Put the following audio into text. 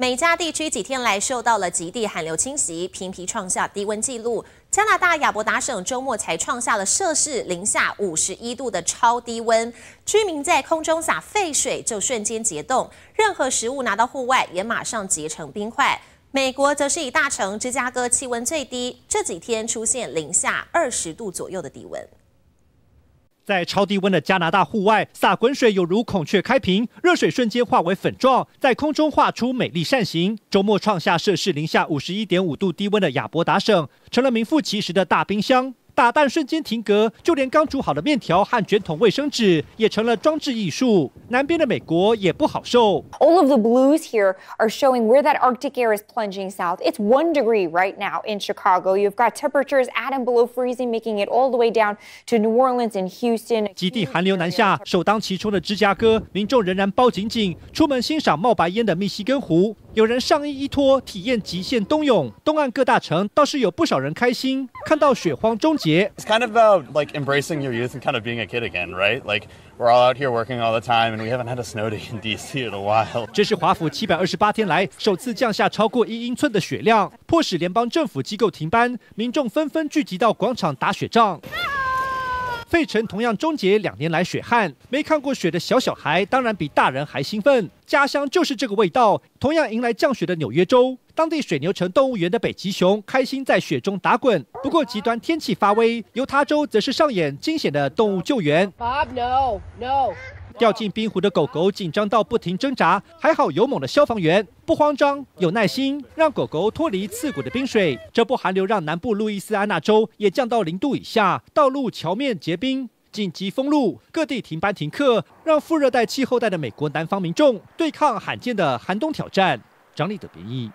美加地区几天来受到了极地寒流侵袭，频频创下低温纪录。加拿大亚伯达省周末才创下了摄氏零下五十一度的超低温，居民在空中洒沸水就瞬间结冻，任何食物拿到户外也马上结成冰块。美国则是以大城芝加哥气温最低，这几天出现零下二十度左右的低温。在超低温的加拿大户外撒滚水，有如孔雀开屏，热水瞬间化为粉状，在空中画出美丽扇形。周末创下摄氏零下五十一点五度低温的亚伯达省，成了名副其实的大冰箱。打蛋瞬间停格，就连刚煮好的面条和卷筒卫生纸也成了装置艺术。南边的美国也不好受。All of the blues here are showing where that Arctic air is plunging south. It's one degree right now in Chicago. You've got temperatures at and below freezing, making it all the way down to New Orleans and Houston. 极地寒流南下，首当其冲的芝加哥民众仍然包紧紧，出门欣赏冒白烟的密西根湖。有人上衣一脱，体验极限冬泳。东岸各大城倒是有不少人开心，看到雪荒终结。这是华府七百二十八天来首次降下超过一英寸的雪量，迫使联邦政府机构停班，民众纷纷聚集到广场打雪仗。费城同样终结两年来血汗，没看过雪的小小孩当然比大人还兴奋，家乡就是这个味道。同样迎来降雪的纽约州，当地水牛城动物园的北极熊开心在雪中打滚。不过极端天气发威，犹他州则是上演惊险的动物救援。掉进冰湖的狗狗紧张到不停挣扎，还好勇猛的消防员，不慌张，有耐心，让狗狗脱离刺骨的冰水。这波寒流让南部路易斯安那州也降到零度以下，道路桥面结冰，紧急封路，各地停班停课，让副热带气候带的美国南方民众对抗罕见的寒冬挑战。张立德编译。